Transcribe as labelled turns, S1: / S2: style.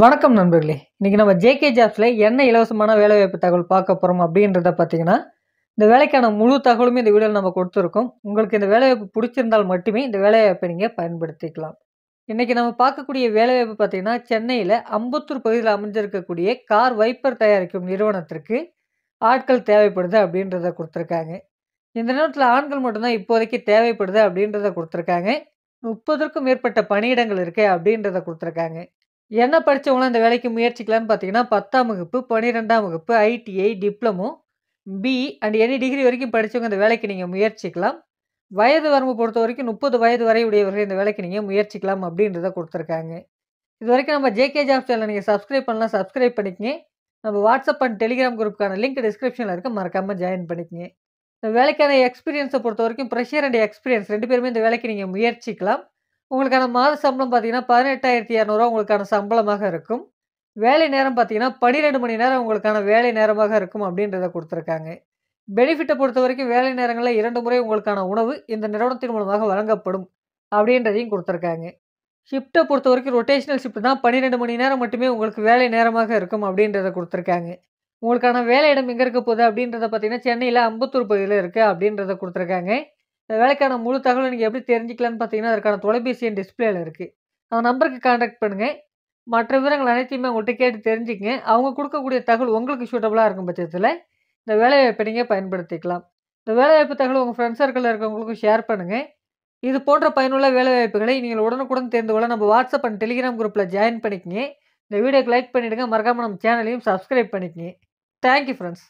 S1: வணக்கம் நண்பர்களே இன்றைக்கி நம்ம ஜேகே ஜாப்ஸில் என்ன இலவசமான வேலைவாய்ப்பு தகவல் பார்க்க போகிறோம் அப்படின்றத பார்த்தீங்கன்னா இந்த வேலைக்கான முழு தகவலுமே இந்த வீடியோவில் நம்ம கொடுத்துருக்கோம் உங்களுக்கு இந்த வேலைவாய்ப்பு பிடிச்சிருந்தால் மட்டுமே இந்த வேலைவாய்ப்பை நீங்கள் பயன்படுத்திக்கலாம் இன்றைக்கி நம்ம பார்க்கக்கூடிய வேலைவாய்ப்பு பார்த்தீங்கன்னா சென்னையில் அம்பத்தூர் பகுதியில் அமைஞ்சிருக்கக்கூடிய கார் வைப்பர் தயாரிக்கும் நிறுவனத்திற்கு ஆட்கள் தேவைப்படுது அப்படின்றத கொடுத்துருக்காங்க இந்த நேரத்தில் ஆண்கள் மட்டும்தான் இப்போதைக்கு தேவைப்படுது அப்படின்றத கொடுத்துருக்காங்க முப்பதற்கும் மேற்பட்ட பணியிடங்கள் இருக்கு அப்படின்றத கொடுத்துருக்காங்க என்ன படித்தவங்களும் இந்த வேலைக்கு முயற்சிக்கலான்னு பார்த்தீங்கன்னா பத்தாம் வகுப்பு பன்னிரெண்டாம் வகுப்பு ITI diploma B and any degree வரைக்கும் படித்தவங்க இந்த வேலைக்கு நீங்கள் முயற்சிக்கலாம் வயது வரம்பு பொறுத்த வரைக்கும் முப்பது வயது வரை உடையவர்கள் இந்த வேலைக்கு நீங்கள் முயற்சிக்கலாம் அப்படின்றத கொடுத்துருக்காங்க இது வரைக்கும் நம்ம ஜேகே ஜாப் சேனல் நீங்கள் சப்ஸ்கிரைப் பண்ணலாம் சப்ஸ்கிரைப் பண்ணிக்கங்க நம்ம வாட்ஸ்அப் அண்ட் டெலிகிராம் குரூப்புக்கான லிங்க் டிஸ்கிரிப்ஷனில் இருக்க மறக்காமல் ஜாயின் பண்ணிக்கங்க இந்த வேலைக்கான எக்ஸ்பீரியன்ஸை பொறுத்த வரைக்கும் ப்ரெஷர் அண்ட் எக்ஸ்பீரியன்ஸ் ரெண்டு பேருமே இந்த வேலைக்கு நீங்கள் முயற்சிக்கலாம் உங்களுக்கான மாத சம்பளம் பார்த்தீங்கன்னா பதினெட்டாயிரத்தி இரநூறுவா உங்களுக்கான சம்பளமாக இருக்கும் வேலை நேரம் பார்த்தீங்கன்னா பன்னிரெண்டு மணி நேரம் உங்களுக்கான வேலை நேரமாக இருக்கும் அப்படின்றத கொடுத்துருக்காங்க பெனிஃபிட்டை பொறுத்த வரைக்கும் வேலை நேரங்களில் இரண்டு முறை உங்களுக்கான உணவு இந்த நிறுவனத்தின் மூலமாக வழங்கப்படும் அப்படின்றதையும் கொடுத்துருக்காங்க ஷிஃப்ட்டை பொறுத்த வரைக்கும் ரொட்டேஷனல் ஷிஃப்ட் தான் பன்னிரெண்டு மணி நேரம் மட்டுமே உங்களுக்கு வேலை நேரமாக இருக்கும் அப்படின்றத கொடுத்துருக்காங்க உங்களுக்கான வேலை இடம் எங்கே இருக்க போகுது அப்படின்றத பார்த்தீங்கன்னா சென்னையில் அம்பத்தூர் பகுதியில் இருக்குது அப்படின்றத கொடுத்துருக்காங்க வேலைக்கான முழு தகவலை நீங்கள் எப்படி தெரிஞ்சுக்கலான்னு பார்த்தீங்கன்னா அதற்கான தொலைபேசி என் டிஸ்பிளேயில் இருக்குது அந்த நம்பருக்கு காண்டாக்ட் பண்ணுங்கள் மற்ற விவரங்கள் அனைத்தையுமே அவங்கள்ட்ட கேட்டு தெரிஞ்சுக்கங்க அவங்க கொடுக்கக்கூடிய தகவல் உங்களுக்கு சூட்டபுளாக இருக்கும் பட்சத்தில் இந்த வேலைவாய்ப்பை நீங்கள் பயன்படுத்திக்கலாம் இந்த வேலைவாய்ப்பு தகவல் உங்கள் ஃப்ரெண்ட்ஸ் சர்க்கிளில் இருக்கவங்களுக்கும் ஷேர் பண்ணுங்கள் இது போன்ற பயனுள்ள வேலைவாய்ப்புகளை நீங்கள் உடனுக்குடன் தெரிந்து கொள்ள நம்ம வாட்ஸ்அப் அண்ட் டெலிகிராம் குரூப்பில் ஜாயின் பண்ணிக்கங்க இந்த வீடியோக்கு லைக் பண்ணிவிடுங்க மறக்காமல் நம்ம சேனலையும் சப்ஸ்கிரைப் பண்ணிக்கங்க தேங்க்யூ ஃப்ரெண்ட்ஸ்